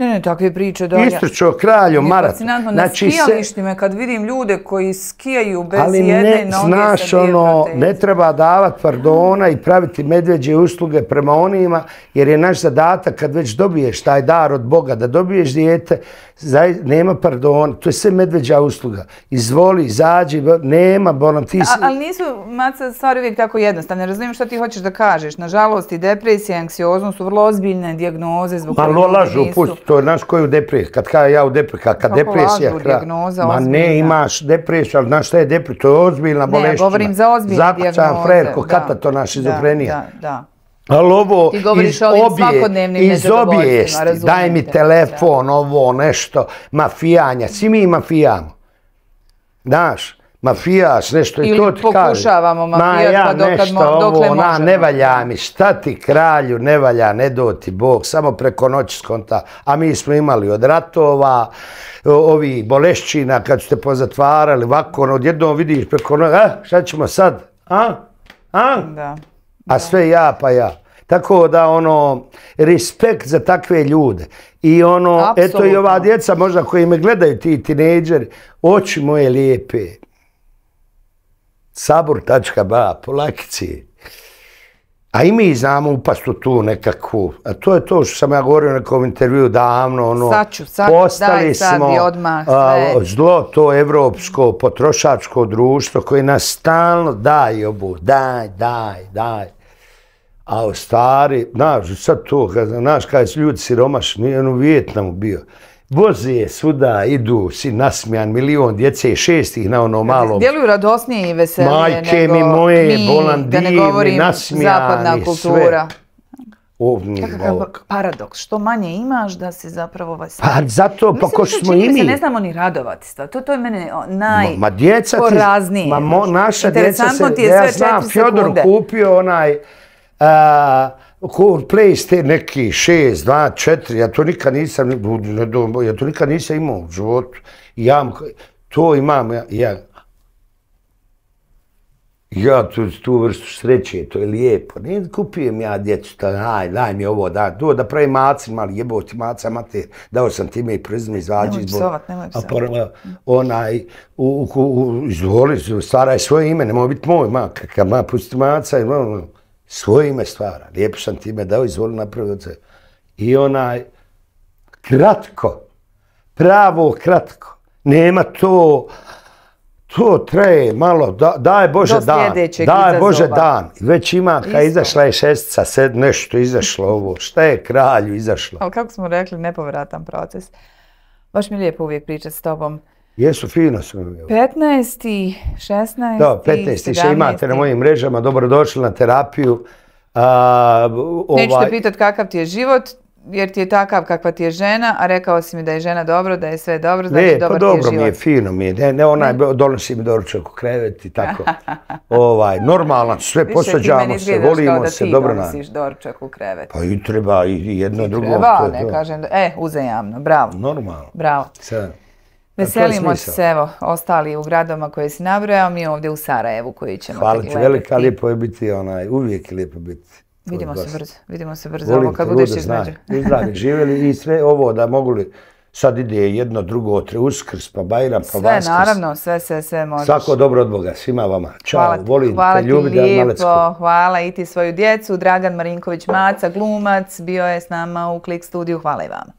Ne, ne, takve priče da... Istrčo, kraljo, maraton. Na znači, skijališti me kad vidim ljude koji skijaju bez ali jedne ne, noge. Znaš, ono, ne treba davat pardona i praviti medveđe usluge prema onima, jer je naš zadatak kad već dobiješ taj dar od Boga, da dobiješ dijete, zaj, nema pardona. To je sve medveđa usluga. Izvoli, izađi, nema, bolam, ti si... ali nisu, maca, stvari uvijek tako jednostavne. Razumijem što ti hoćeš da kažeš. Nažalost, i depresija, anksioznost su vrlo ozbiljne dijagnoze zbog Malo, pa lažu, nisu to je naš koji u depresiji, kad kada ja u depresiji, kad Kako depresija hra, diagnoza, ma ne imaš depresiju, ali znaš šta je depresija, to je ozbiljna bolešćina. Ne, govorim za ozbiljne diagnoze. Zakućan frer, ko kata to naš izofrenija. Da, da, da. Ali ovo Ti govoriš iz obije, iz obije, daj mi telefon, ovo nešto, mafijanja, svi mi mafijamo. Znaš, mafijaš, nešto je to ti kaže. Ili pokušavamo mafijat, pa dokad možemo. Ma ne valja mi, šta ti kralju, ne valja, ne do ti Bog, samo preko noći skonta. A mi smo imali od ratova, ovi bolešćina, kad ste pozatvarali, ovako, ono, odjednom vidiš preko noći, a, šta ćemo sad? A? A? Da. A sve ja, pa ja. Tako da, ono, respekt za takve ljude. I ono, eto i ova djeca, možda koji me gledaju, ti tinejdžeri, oči moje lijepe, Sabor tačka sabor.ba, polakici. A i mi znamo upast u tu nekakvu, a to je to što sam ja govorio u nekom intervju davno, ono, sad ću, sad, postali daj, smo sad odmah, zlo to evropsko potrošačko društvo koje nas stalno daj obu, daj, daj, daj. A u stvari, znaš, sad to, znaš, kada su ljudi siromašni, nije on u Vjetnamu bio. Voze svuda, idu, si nasmijan, milion djece, šestih na ono malo. Djeluju radosnije i veselije nego... Majke mi moje, mi, bolan da ne govorim zapadna kultura. Ovni volok. Paradoks, što manje imaš da se zapravo vas... Ovaj pa zato, pa ko smo imi... mi. Se ne znamo ni radovati sto. To, to je mene naj... Ma, djeca ti... Ma naša djeca se... Interesantno ti je sve ja četiri sekunde. Ja znam, Fjodor kupio onaj... Uh, place, te neki šest, dva, četiri, ja to nikad nisam, ja to nikad nisam imao u životu. Ja, to imam, ja, ja, tu, tu vrstu sreće, to je lijepo. Ne kupijem ja djecu, to, daj mi ovo, da, to, da pravi macin, mali jeboti maca, mate, dao sam time i prizme izvađi. Nemoj psovat, nemoj psovat. A prvo, onaj, u, u, u, izvoli, stvaraj svoje ime, nemoj biti moj, maka, kakav, ma, pusti maca, ma, ma, ono, ono svoje ime stvara. Lijepo sam time dao, izvoli napraviti od sebe. I onaj, kratko, pravo kratko, nema to, to treje malo, da, daj Bože dan, daj Bože dan. Već ima, kada izašla je šestica, sed, nešto izašlo ovo, šta je kralju izašlo. Ali kako smo rekli, nepovratan proces. Baš mi lijepo uvijek pričati s tobom. Jesu, fino su. 15. 16. Da, 15. 17. imate na mojim mrežama, dobrodošli na terapiju. A, ovaj... Neću te ovaj- pitat kakav ti je život, jer ti je takav kakva ti je žena, a rekao si mi da je žena dobro, da je sve dobro, znači ne, pa dobro ti je život. mi je, fino mi je. Ne, ne ona je, donosi mi doručak u krevet i tako. [LAUGHS] ovaj, normalno, sve posađamo se, volimo se, dobro nam. Više ti meni izgledaš da ti donosiš doručak u krevet. Pa i treba i jedno drugo. Treba, to je ne dobro. kažem, e, uzajamno, bravo. Normalno. Bravo. Sada. Veselimo se, evo, ostali u gradoma koje si nabrojao, mi ovdje u Sarajevu koji ćemo gledati. Hvala ti, velika, lijepo je biti, onaj, uvijek je lijepo biti. Vidimo se brzo, vidimo se brzo, ovo kad budeš između. I zdravi, živjeli i sve ovo, da mogu li, sad ide jedno, drugo, tre, uskrs, pa bajram, pa vaskrs. Sve, naravno, sve, sve, sve možeš. Svako dobro od Boga, svima vama. Ćao, volim te, ljubi da je malecko. Hvala i ti svoju djecu, Dragan Marinković Maca, glumac, bio je s nama u Klik studiju, hvala i vama.